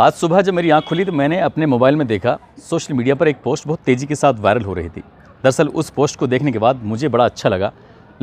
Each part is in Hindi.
आज सुबह जब मेरी आंख खुली तो मैंने अपने मोबाइल में देखा सोशल मीडिया पर एक पोस्ट बहुत तेज़ी के साथ वायरल हो रही थी दरअसल उस पोस्ट को देखने के बाद मुझे बड़ा अच्छा लगा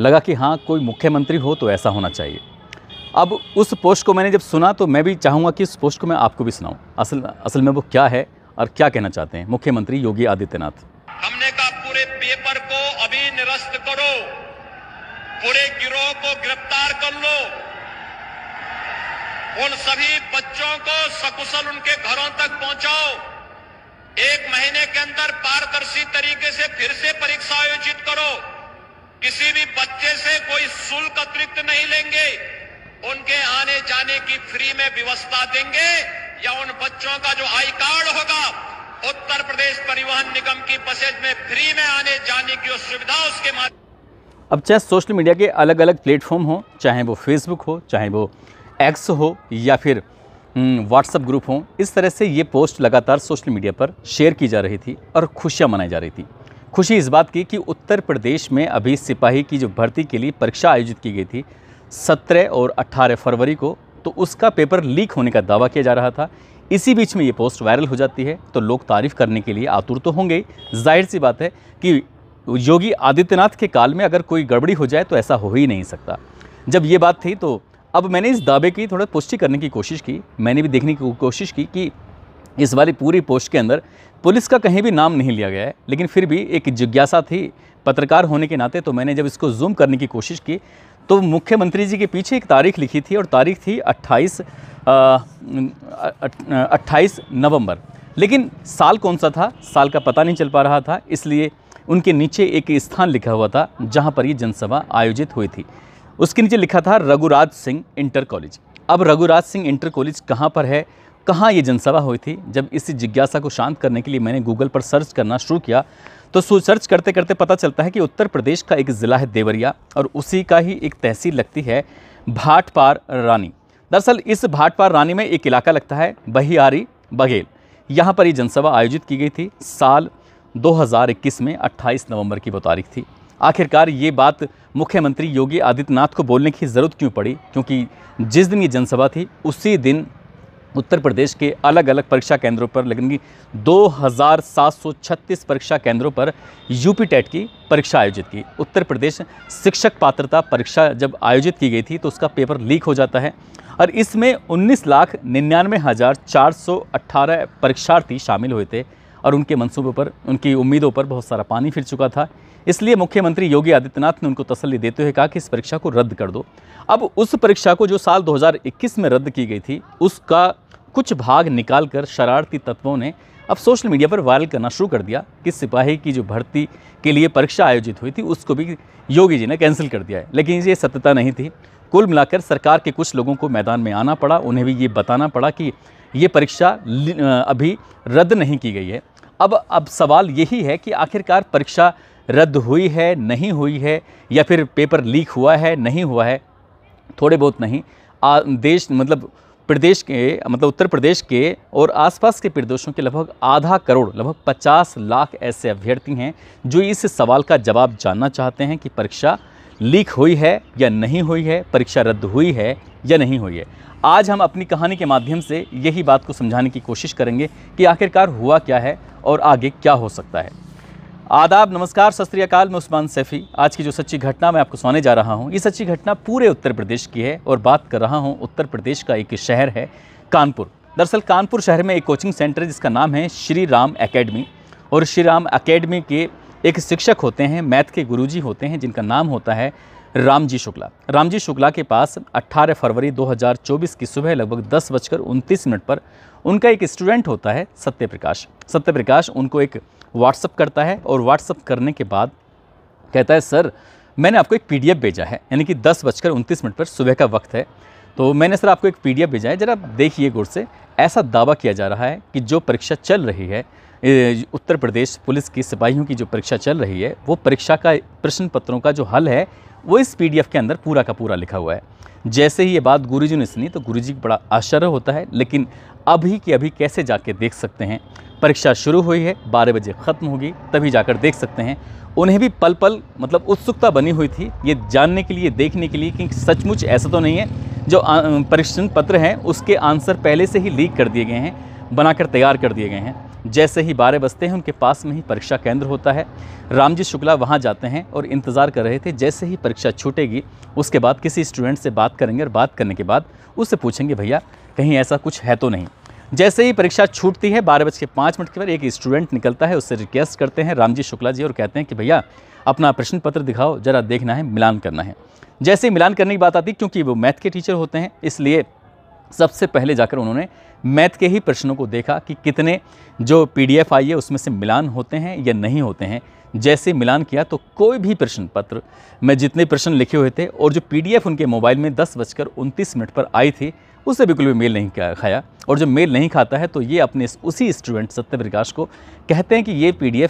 लगा कि हाँ कोई मुख्यमंत्री हो तो ऐसा होना चाहिए अब उस पोस्ट को मैंने जब सुना तो मैं भी चाहूँगा कि उस पोस्ट को मैं आपको भी सुनाऊँ असल असल में वो क्या है और क्या कहना चाहते हैं मुख्यमंत्री योगी आदित्यनाथ हमने कहा पूरे पेपर को अभी निरस्त करो पूरे गिरोह को गिरफ्तार कर लो उन सभी बच्चों को सकुशल उनके घरों तक पहुंचाओ एक महीने के अंदर पारदर्शी तरीके से फिर से परीक्षा आयोजित करो किसी भी बच्चे से कोई शुल्क अतिरिक्त नहीं लेंगे उनके आने जाने की फ्री में व्यवस्था देंगे या उन बच्चों का जो आई कार्ड होगा उत्तर प्रदेश परिवहन निगम की बसेज में फ्री में आने जाने की सुविधा उसके माध्यम अब चाहे सोशल मीडिया के अलग अलग प्लेटफॉर्म हो चाहे वो फेसबुक हो चाहे वो एक्स हो या फिर व्हाट्सअप हम्म, ग्रुप हो इस तरह से ये पोस्ट लगातार सोशल मीडिया पर शेयर की जा रही थी और खुशियाँ मनाई जा रही थी खुशी इस बात की कि उत्तर प्रदेश में अभी सिपाही की जो भर्ती के लिए परीक्षा आयोजित की गई थी सत्रह और अट्ठारह फरवरी को तो उसका पेपर लीक होने का दावा किया जा रहा था इसी बीच में ये पोस्ट वायरल हो जाती है तो लोग तारीफ करने के लिए आतुर तो होंगे जाहिर सी बात है कि योगी आदित्यनाथ के काल में अगर कोई गड़बड़ी हो जाए तो ऐसा हो ही नहीं सकता जब ये बात थी तो अब मैंने इस दावे की थोड़ा पुष्टि करने की कोशिश की मैंने भी देखने की कोशिश की कि इस वाली पूरी पोस्ट के अंदर पुलिस का कहीं भी नाम नहीं लिया गया है लेकिन फिर भी एक जिज्ञासा थी पत्रकार होने के नाते तो मैंने जब इसको जूम करने की कोशिश की तो मुख्यमंत्री जी के पीछे एक तारीख लिखी थी और तारीख थी 28 अट्ठाईस नवंबर लेकिन साल कौन सा था साल का पता नहीं चल पा रहा था इसलिए उनके नीचे एक स्थान लिखा हुआ था जहाँ पर ये जनसभा आयोजित हुई थी उसके नीचे लिखा था रघुराज सिंह इंटर कॉलेज अब रघुराज सिंह इंटर कॉलेज कहाँ पर है कहाँ ये जनसभा हुई थी जब इस जिज्ञासा को शांत करने के लिए मैंने गूगल पर सर्च करना शुरू किया तो सर्च करते करते पता चलता है कि उत्तर प्रदेश का एक ज़िला है देवरिया और उसी का ही एक तहसील लगती है भाटपार रानी दरअसल इस भाटपार रानी में एक इलाका लगता है बहियारी बघेल यहाँ पर ये जनसभा आयोजित की गई थी साल 2021 में 28 नवंबर की वो तारीख थी आखिरकार ये बात मुख्यमंत्री योगी आदित्यनाथ को बोलने की ज़रूरत क्यों पड़ी क्योंकि जिस दिन ये जनसभा थी उसी दिन उत्तर प्रदेश के अलग अलग परीक्षा केंद्रों पर लेकिन कि छत्तीस परीक्षा केंद्रों पर यूपी टेट की परीक्षा आयोजित की उत्तर प्रदेश शिक्षक पात्रता परीक्षा जब आयोजित की गई थी तो उसका पेपर लीक हो जाता है और इसमें उन्नीस लाख निन्यानवे हज़ार चार सौ अट्ठारह परीक्षार्थी शामिल हुए थे और उनके मंसूबों पर उनकी उम्मीदों पर बहुत सारा पानी फिर चुका था इसलिए मुख्यमंत्री योगी आदित्यनाथ ने उनको तसल्ली देते हुए कहा कि इस परीक्षा को रद्द कर दो अब उस परीक्षा को जो साल 2021 में रद्द की गई थी उसका कुछ भाग निकाल कर शरारती तत्वों ने अब सोशल मीडिया पर वायरल करना शुरू कर दिया कि सिपाही की जो भर्ती के लिए परीक्षा आयोजित हुई थी उसको भी योगी जी ने कैंसिल कर दिया है लेकिन ये सत्यता नहीं थी कुल मिलाकर सरकार के कुछ लोगों को मैदान में आना पड़ा उन्हें भी ये बताना पड़ा कि ये परीक्षा अभी रद्द नहीं की गई है अब अब सवाल यही है कि आखिरकार परीक्षा रद्द हुई है नहीं हुई है या फिर पेपर लीक हुआ है नहीं हुआ है थोड़े बहुत नहीं आ, देश मतलब प्रदेश के मतलब उत्तर प्रदेश के और आसपास के प्रदेशों के लगभग आधा करोड़ लगभग 50 लाख ऐसे अभ्यर्थी हैं जो इस सवाल का जवाब जानना चाहते हैं कि परीक्षा लीक हुई है या नहीं हुई है परीक्षा रद्द हुई है या नहीं हुई है आज हम अपनी कहानी के माध्यम से यही बात को समझाने की कोशिश करेंगे कि आखिरकार हुआ क्या है और आगे क्या हो सकता है आदाब नमस्कार सत मैं उस्मान सैफ़ी आज की जो सच्ची घटना मैं आपको सुनाने जा रहा हूँ ये सच्ची घटना पूरे उत्तर प्रदेश की है और बात कर रहा हूँ उत्तर प्रदेश का एक शहर है कानपुर दरअसल कानपुर शहर में एक कोचिंग सेंटर है जिसका नाम है श्री राम अकेडमी और श्री राम अकेडमी के एक शिक्षक होते हैं मैथ के गुरुजी होते हैं जिनका नाम होता है रामजी शुक्ला रामजी शुक्ला के पास 18 फरवरी 2024 की सुबह लगभग दस बजकर उनतीस मिनट पर उनका एक स्टूडेंट होता है सत्य प्रकाश सत्य प्रकाश उनको एक व्हाट्सअप करता है और व्हाट्सअप करने के बाद कहता है सर मैंने आपको एक पीडीएफ भेजा है यानी कि दस बजकर उनतीस मिनट पर सुबह का वक्त है तो मैंने सर आपको एक पीडीएफ भेजा है जरा देखिए गौर से ऐसा दावा किया जा रहा है कि जो परीक्षा चल रही है उत्तर प्रदेश पुलिस की सिपाहियों की जो परीक्षा चल रही है वो परीक्षा का प्रश्न पत्रों का जो हल है वो इस पी के अंदर पूरा का पूरा लिखा हुआ है जैसे ही ये बात गुरुजी ने सुनी तो गुरुजी को बड़ा आश्चर्य होता है लेकिन अभी के अभी कैसे जाके देख सकते हैं परीक्षा शुरू हुई है बारह बजे ख़त्म होगी तभी जाकर देख सकते हैं उन्हें भी पल पल मतलब उत्सुकता बनी हुई थी ये जानने के लिए देखने के लिए कि सचमुच ऐसा तो नहीं है जो परीक्षण पत्र हैं उसके आंसर पहले से ही लीक कर दिए गए हैं बनाकर तैयार कर दिए गए हैं जैसे ही बारह बजते हैं उनके पास में ही परीक्षा केंद्र होता है रामजी शुक्ला वहाँ जाते हैं और इंतज़ार कर रहे थे जैसे ही परीक्षा छूटेगी उसके बाद किसी स्टूडेंट से बात करेंगे और बात करने के बाद उससे पूछेंगे भैया कहीं ऐसा कुछ है तो नहीं जैसे ही परीक्षा छूटती है बारह बज के पाँच मिनट के बाद एक स्टूडेंट निकलता है उससे रिक्वेस्ट करते हैं रामजी शुक्ला जी और कहते हैं कि भैया अपना प्रश्न पत्र दिखाओ ज़रा देखना है मिलान करना है जैसे ही मिलान करने की बात आती क्योंकि वो मैथ के टीचर होते हैं इसलिए सबसे पहले जाकर उन्होंने मैथ के ही प्रश्नों को देखा कि कितने जो पीडीएफ आई है उसमें से मिलान होते हैं या नहीं होते हैं जैसे मिलान किया तो कोई भी प्रश्न पत्र में जितने प्रश्न लिखे हुए थे और जो पीडीएफ उनके मोबाइल में दस बजकर उनतीस मिनट पर आई थी उससे बिल्कुल भी मेल नहीं खाया और जो मेल नहीं खाता है तो ये अपने उसी स्टूडेंट सत्य प्रकाश को कहते हैं कि ये पी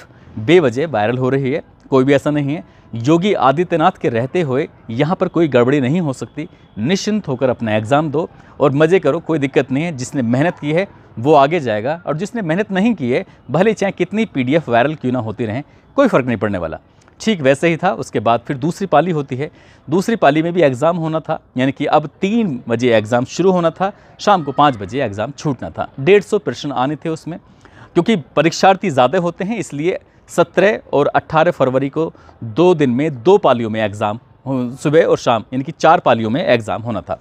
बेवजह वायरल हो रही है कोई भी ऐसा नहीं है योगी आदित्यनाथ के रहते हुए यहाँ पर कोई गड़बड़ी नहीं हो सकती निश्चिंत होकर अपना एग्ज़ाम दो और मज़े करो कोई दिक्कत नहीं है जिसने मेहनत की है वो आगे जाएगा और जिसने मेहनत नहीं की है भले चाहे कितनी पी वायरल क्यों ना होती रहें कोई फ़र्क नहीं पड़ने वाला ठीक वैसे ही था उसके बाद फिर दूसरी पाली होती है दूसरी पाली में भी एग्ज़ाम होना था यानी कि अब तीन बजे एग्ज़ाम शुरू होना था शाम को पाँच बजे एग्ज़ाम छूटना था डेढ़ सौ प्रश्न आने थे उसमें क्योंकि परीक्षार्थी ज़्यादा होते हैं इसलिए सत्रह और अट्ठारह फरवरी को दो दिन में दो पालियों में एग्ज़ाम सुबह और शाम यानी कि चार पालियों में एग्ज़ाम होना था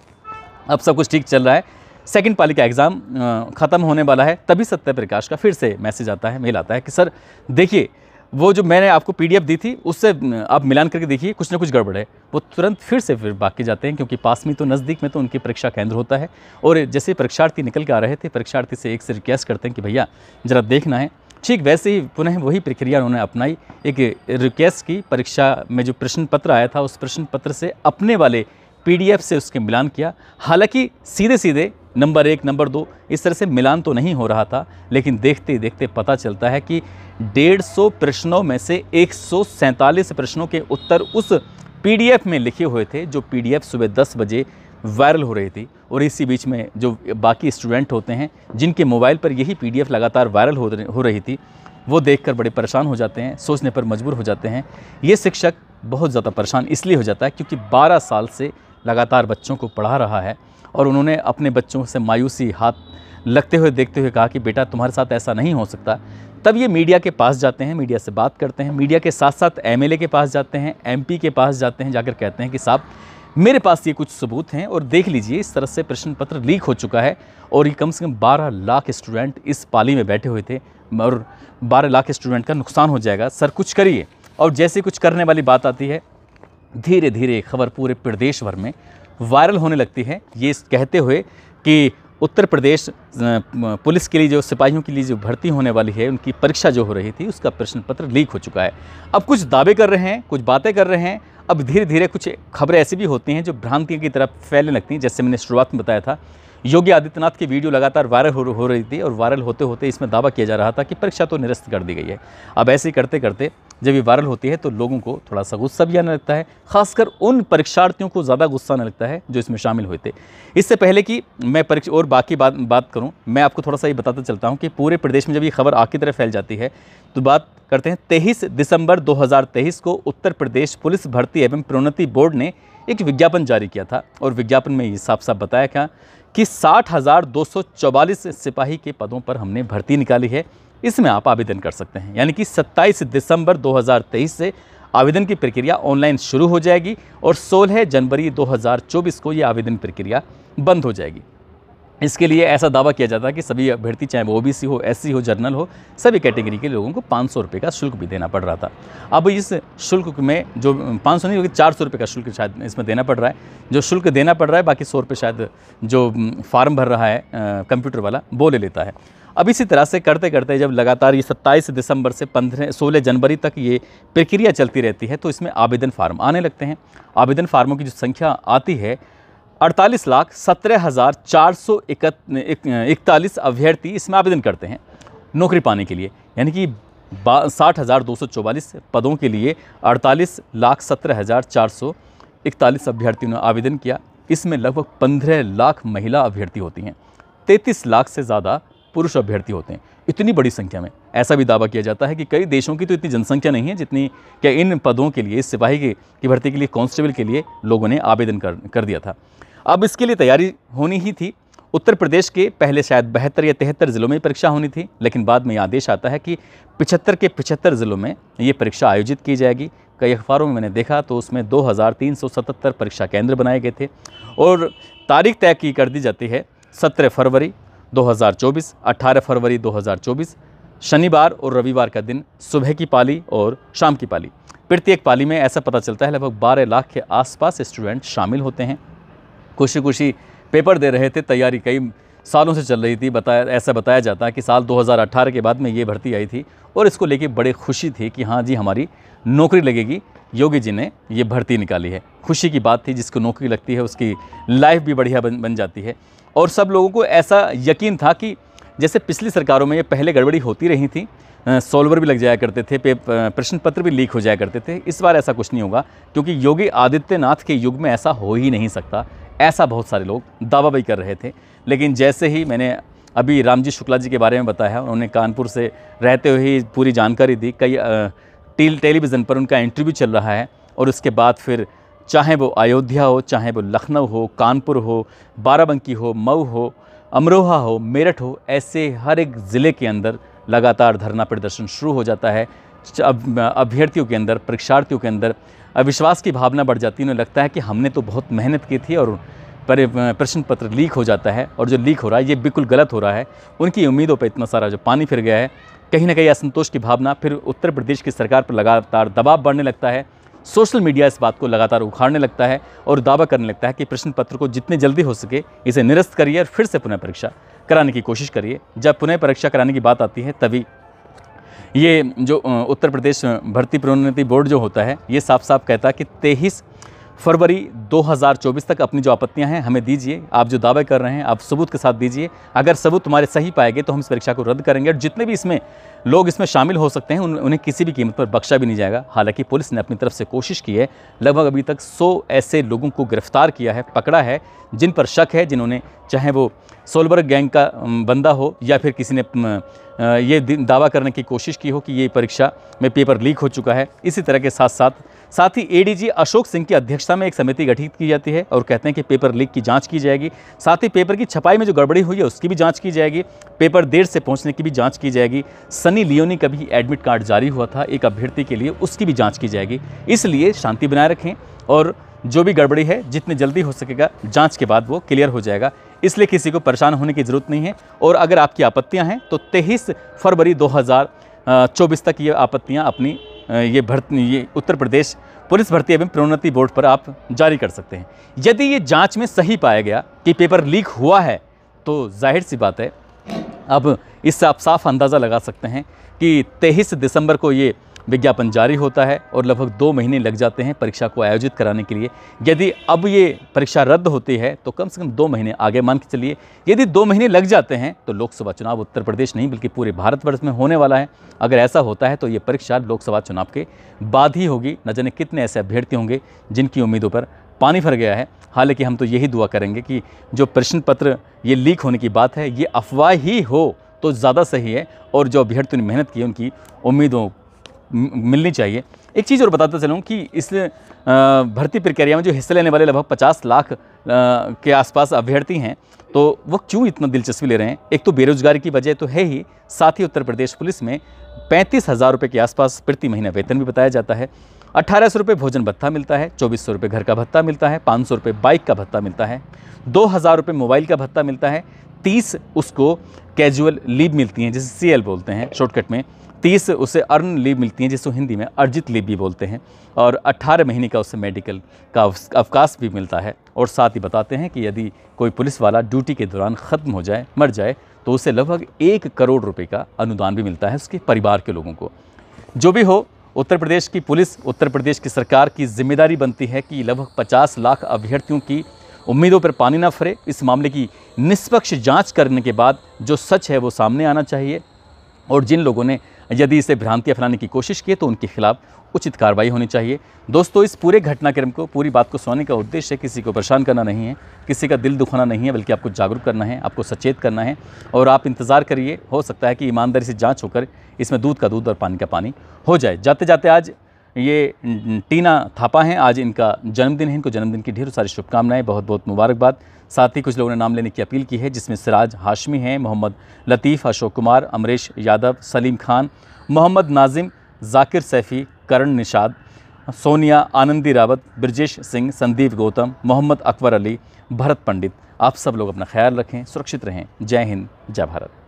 अब सब कुछ ठीक चल रहा है सेकंड पाली का एग्ज़ाम ख़त्म होने वाला है तभी सत्य प्रकाश का फिर से मैसेज आता है मेल आता है कि सर देखिए वो जो मैंने आपको पीडीएफ दी थी उससे आप मिलान करके देखिए कुछ ना कुछ गड़बड़ है वो तुरंत फिर से फिर बाकी जाते हैं क्योंकि पास में तो नज़दीक में तो उनकी परीक्षा केंद्र होता है और जैसे परीक्षार्थी निकल के आ रहे थे परीक्षार्थी से एक से रिक्वेस्ट करते हैं कि भैया ज़रा देखना है ठीक वैसे ही पुनः वही प्रक्रिया उन्होंने अपनाई एक रिक्वेस्ट की परीक्षा में जो प्रश्न पत्र आया था उस प्रश्न पत्र से अपने वाले पीडीएफ से उसके मिलान किया हालांकि सीधे सीधे नंबर एक नंबर दो इस तरह से मिलान तो नहीं हो रहा था लेकिन देखते देखते पता चलता है कि डेढ़ सौ प्रश्नों में से एक सौ सैंतालीस प्रश्नों के उत्तर उस पीडीएफ में लिखे हुए थे जो पीडीएफ सुबह दस बजे वायरल हो रही थी और इसी बीच में जो बाकी स्टूडेंट होते हैं जिनके मोबाइल पर यही पी लगातार वायरल हो रही थी वो देखकर बड़े परेशान हो जाते हैं सोचने पर मजबूर हो जाते हैं ये शिक्षक बहुत ज़्यादा परेशान इसलिए हो जाता है क्योंकि 12 साल से लगातार बच्चों को पढ़ा रहा है और उन्होंने अपने बच्चों से मायूसी हाथ लगते हुए देखते हुए कहा कि बेटा तुम्हारे साथ ऐसा नहीं हो सकता तब ये मीडिया के पास जाते हैं मीडिया से बात करते हैं मीडिया के साथ साथ एमएलए के पास जाते हैं एमपी के पास जाते हैं जाकर कहते हैं कि साहब मेरे पास ये कुछ सबूत हैं और देख लीजिए इस तरह से प्रश्न पत्र लीक हो चुका है और ये कम से कम 12 लाख स्टूडेंट इस पाली में बैठे हुए थे और बारह लाख स्टूडेंट का नुकसान हो जाएगा सर कुछ करिए और जैसे कुछ करने वाली बात आती है धीरे धीरे खबर पूरे प्रदेश भर में वायरल होने लगती है ये कहते हुए कि उत्तर प्रदेश पुलिस के लिए जो सिपाहियों के लिए जो भर्ती होने वाली है उनकी परीक्षा जो हो रही थी उसका प्रश्न पत्र लीक हो चुका है अब कुछ दावे कर रहे हैं कुछ बातें कर रहे हैं अब धीरे धीरे कुछ खबरें ऐसी भी होती हैं जो भ्रांतियों की तरफ फैलने लगती हैं जैसे मैंने शुरुआत में बताया था योगी आदित्यनाथ की वीडियो लगातार वायरल हो, हो रही थी और वायरल होते होते इसमें दावा किया जा रहा था कि परीक्षा तो निरस्त कर दी गई है अब ऐसे करते करते जब ये वायरल होती है तो लोगों को थोड़ा सा गुस्सा भी आने लगता है खासकर उन परीक्षार्थियों को ज़्यादा गुस्सा आने लगता है जो इसमें शामिल हुए थे इससे पहले कि मैं परीक्षा और बाकी बात बात करूँ मैं आपको थोड़ा सा ये बताता चलता हूँ कि पूरे प्रदेश में जब ये खबर आग की तरह फैल जाती है तो बात करते हैं तेईस दिसंबर दो को उत्तर प्रदेश पुलिस भर्ती एवं प्रोन्नति बोर्ड ने एक विज्ञापन जारी किया था और विज्ञापन में ये साफ साफ बताया क्या कि साठ सिपाही के पदों पर हमने भर्ती निकाली है इसमें आप आवेदन कर सकते हैं यानी कि 27 दिसंबर 2023 से आवेदन की प्रक्रिया ऑनलाइन शुरू हो जाएगी और 16 जनवरी 2024 को ये आवेदन प्रक्रिया बंद हो जाएगी इसके लिए ऐसा दावा किया जाता है कि सभी अभ्यर्थी चाहे वो ओबीसी हो एससी हो जर्नल हो सभी कैटेगरी के लोगों को पाँच सौ रुपये का शुल्क भी देना पड़ रहा था अब इस शुल्क में जो पाँच सौ नहीं होगी चार सौ रुपये का शुल्क शायद इसमें देना पड़ रहा है जो शुल्क देना पड़ रहा है बाकी सौ रुपये शायद जो फार्म भर रहा है कंप्यूटर वाला वो ले लेता है अब इसी तरह से करते करते जब लगातार ये सत्ताईस दिसंबर से पंद्रह सोलह जनवरी तक ये प्रक्रिया चलती रहती है तो इसमें आवेदन फार्म आने लगते हैं आवेदन फार्मों की जो संख्या आती है अड़तालीस लाख सत्रह हज़ार चार सौ इकतालीस अभ्यर्थी इसमें आवेदन करते हैं नौकरी पाने के लिए यानी कि साठ हज़ार दो सौ चौवालीस पदों के लिए अड़तालीस लाख सत्रह हज़ार चार सौ इकतालीस अभ्यर्थियों ने आवेदन किया इसमें लगभग पंद्रह लाख महिला अभ्यर्थी होती हैं तैंतीस लाख से ज़्यादा पुरुष अभ्यर्थी होते हैं इतनी बड़ी संख्या में ऐसा भी दावा किया जाता है कि कई देशों की तो इतनी जनसंख्या नहीं है जितनी क्या इन पदों के लिए इस सिपाही की, की भर्ती के लिए कांस्टेबल के लिए लोगों ने आवेदन कर कर दिया था अब इसके लिए तैयारी होनी ही थी उत्तर प्रदेश के पहले शायद बहत्तर या तिहत्तर ज़िलों में परीक्षा होनी थी लेकिन बाद में आदेश आता है कि पिछहत्तर के पिछहत्तर ज़िलों में ये परीक्षा आयोजित की जाएगी कई अखबारों में मैंने देखा तो उसमें 2377 परीक्षा केंद्र बनाए गए थे और तारीख तय की कर दी जाती है सत्रह फरवरी 2024, 18 फरवरी 2024, शनिवार और रविवार का दिन सुबह की पाली और शाम की पाली प्रत्येक पाली में ऐसा पता चलता है लगभग बारह लाख के आसपास स्टूडेंट शामिल होते हैं खुशी खुशी पेपर दे रहे थे तैयारी कई सालों से चल रही थी बताया ऐसा बताया जाता कि साल 2018 के बाद में ये भर्ती आई थी और इसको लेके बड़े खुशी थी कि हाँ जी हमारी नौकरी लगेगी योगी जी ने ये भर्ती निकाली है खुशी की बात थी जिसको नौकरी लगती है उसकी लाइफ भी बढ़िया बन बन जाती है और सब लोगों को ऐसा यकीन था कि जैसे पिछली सरकारों में ये पहले गड़बड़ी होती रही थी सॉल्वर भी लग जाया करते थे प्रश्न पत्र भी लीक हो जाया करते थे इस बार ऐसा कुछ नहीं होगा क्योंकि योगी आदित्यनाथ के युग में ऐसा हो ही नहीं सकता ऐसा बहुत सारे लोग दावा भी कर रहे थे लेकिन जैसे ही मैंने अभी रामजी शुक्ला जी के बारे में बताया उन्होंने कानपुर से रहते हुए ही पूरी जानकारी दी कई टी टेलीविज़न पर उनका इंटरव्यू चल रहा है और उसके बाद फिर चाहे वो अयोध्या हो चाहे वो लखनऊ हो कानपुर हो बाराबंकी हो मऊ हो अमरोहा हो मेरठ हो ऐसे हर एक ज़िले के अंदर लगातार धरना प्रदर्शन शुरू हो जाता है अभ्यर्थियों के अंदर परीक्षार्थियों के अंदर अविश्वास की भावना बढ़ जाती है उन्हें लगता है कि हमने तो बहुत मेहनत की थी और पर प्रश्न पत्र लीक हो जाता है और जो लीक हो रहा है ये बिल्कुल गलत हो रहा है उनकी उम्मीदों पर इतना सारा जो पानी फिर गया है कहीं ना कहीं असंतोष की भावना फिर उत्तर प्रदेश की सरकार पर लगातार दबाव बढ़ने लगता है सोशल मीडिया इस बात को लगातार उखाड़ने लगता है और दावा करने लगता है कि प्रश्न पत्र को जितने जल्दी हो सके इसे निरस्त करिए और फिर से पुनः परीक्षा कराने की कोशिश करिए जब पुनः परीक्षा कराने की बात आती है तभी ये जो उत्तर प्रदेश भर्ती प्रोन्नति बोर्ड जो होता है ये साफ साफ कहता है कि तेईस फरवरी 2024 तक अपनी जो आपत्तियां हैं हमें दीजिए आप जो दावे कर रहे हैं आप सबूत के साथ दीजिए अगर सबूत हमारे सही पाए गए तो हम इस परीक्षा को रद्द करेंगे और जितने भी इसमें लोग इसमें शामिल हो सकते हैं उन, उन्हें किसी भी कीमत पर बख्शा भी नहीं जाएगा हालांकि पुलिस ने अपनी तरफ से कोशिश की है लगभग अभी तक सौ ऐसे लोगों को गिरफ्तार किया है पकड़ा है जिन पर शक है जिन्होंने चाहे वो सोलबर्ग गैंग का बंदा हो या फिर किसी ने ये दावा करने की कोशिश की हो कि ये परीक्षा में पेपर लीक हो चुका है इसी तरह के साथ साथ साथ ही एडीजी अशोक सिंह की अध्यक्षता में एक समिति गठित की जाती है और कहते हैं कि पेपर लीक की जाँच की जाएगी साथ ही पेपर की छपाई में जो गड़बड़ी हुई है उसकी भी जाँच की जाएगी पेपर देर से पहुँचने की भी जाँच की जाएगी सनी लियोनी का भी एडमिट कार्ड जारी हुआ था एक अभ्यर्थी के लिए उसकी भी जाँच की जाएगी इसलिए शांति बनाए रखें और जो भी गड़बड़ी है जितनी जल्दी हो सकेगा जाँच के बाद वो क्लियर हो जाएगा इसलिए किसी को परेशान होने की ज़रूरत नहीं है और अगर आपकी आपत्तियाँ हैं तो तेईस फरवरी दो चौबीस तक ये आपत्तियां अपनी ये भर्ती ये उत्तर प्रदेश पुलिस भर्ती एवं प्रोन्नति बोर्ड पर आप जारी कर सकते हैं यदि ये जांच में सही पाया गया कि पेपर लीक हुआ है तो जाहिर सी बात है अब इससे आप साफ अंदाज़ा लगा सकते हैं कि तेईस दिसंबर को ये विज्ञापन जारी होता है और लगभग दो महीने लग जाते हैं परीक्षा को आयोजित कराने के लिए यदि अब ये परीक्षा रद्द होती है तो कम से कम दो महीने आगे मान के चलिए यदि दो महीने लग जाते हैं तो लोकसभा चुनाव उत्तर प्रदेश नहीं बल्कि पूरे भारतवर्ष में होने वाला है अगर ऐसा होता है तो ये परीक्षा लोकसभा चुनाव के बाद ही होगी न जाने कितने ऐसे अभ्यर्थी होंगे जिनकी उम्मीदों पर पानी भर गया है हालांकि हम तो यही दुआ करेंगे कि जो प्रश्न पत्र ये लीक होने की बात है ये अफवाह ही हो तो ज़्यादा सही है और जो अभ्यर्थियों ने मेहनत की उनकी उम्मीदों मिलनी चाहिए एक चीज़ और बताता चलूँ कि इस भर्ती प्रक्रिया में जो हिस्सा लेने वाले लगभग पचास लाख के आसपास अभ्यर्थी हैं तो वो क्यों इतना दिलचस्पी ले रहे हैं एक तो बेरोजगारी की वजह तो है ही साथ ही उत्तर प्रदेश पुलिस में पैंतीस हज़ार रुपये के आसपास प्रति महीना वेतन भी बताया जाता है अट्ठारह सौ रुपये भोजन भत्ता मिलता है चौबीस सौ रुपये घर का भत्ता मिलता है पाँच सौ रुपये बाइक का भत्ता मिलता है दो हज़ार रुपये मोबाइल का भत्ता मिलता है तीस उसको कैजुअल लीव मिलती हैं जिसे सी बोलते हैं शॉर्टकट में तीस उसे अर्न लीव मिलती हैं जिसको हिंदी में अर्जित लीव भी बोलते हैं और अट्ठारह महीने का उसे मेडिकल का अवकाश भी मिलता है और साथ ही बताते हैं कि यदि कोई पुलिस वाला ड्यूटी के दौरान ख़त्म हो जाए मर जाए तो उसे लगभग एक करोड़ रुपये का अनुदान भी मिलता है उसके परिवार के लोगों को जो भी हो उत्तर प्रदेश की पुलिस उत्तर प्रदेश की सरकार की जिम्मेदारी बनती है कि लगभग 50 लाख अभ्यर्थियों की उम्मीदों पर पानी ना फरे इस मामले की निष्पक्ष जांच करने के बाद जो सच है वो सामने आना चाहिए और जिन लोगों ने यदि इसे भ्रांतियाँ फैलाने की कोशिश की तो उनके खिलाफ उचित कार्रवाई होनी चाहिए दोस्तों इस पूरे घटनाक्रम को पूरी बात को सुनाने का उद्देश्य किसी को परेशान करना नहीं है किसी का दिल दुखाना नहीं है बल्कि आपको जागरूक करना है आपको सचेत करना है और आप इंतज़ार करिए हो सकता है कि ईमानदारी से जाँच होकर इसमें दूध का दूध और पानी का पानी हो जाए जाते जाते आज ये टीना थापा हैं आज इनका जन्मदिन है इनको जन्मदिन की ढेर सारी शुभकामनाएं बहुत बहुत मुबारकबाद साथ ही कुछ लोगों ने नाम लेने की अपील की है जिसमें सिराज हाशमी हैं मोहम्मद लतीफ़ अशोक कुमार अमरीश यादव सलीम खान मोहम्मद नाजिम जाकिर सैफ़ी करण निषाद सोनिया आनंदी रावत ब्रजेश सिंह संदीप गौतम मोहम्मद अकबर अली भरत पंडित आप सब लोग अपना ख्याल रखें सुरक्षित रहें जय हिंद जय भारत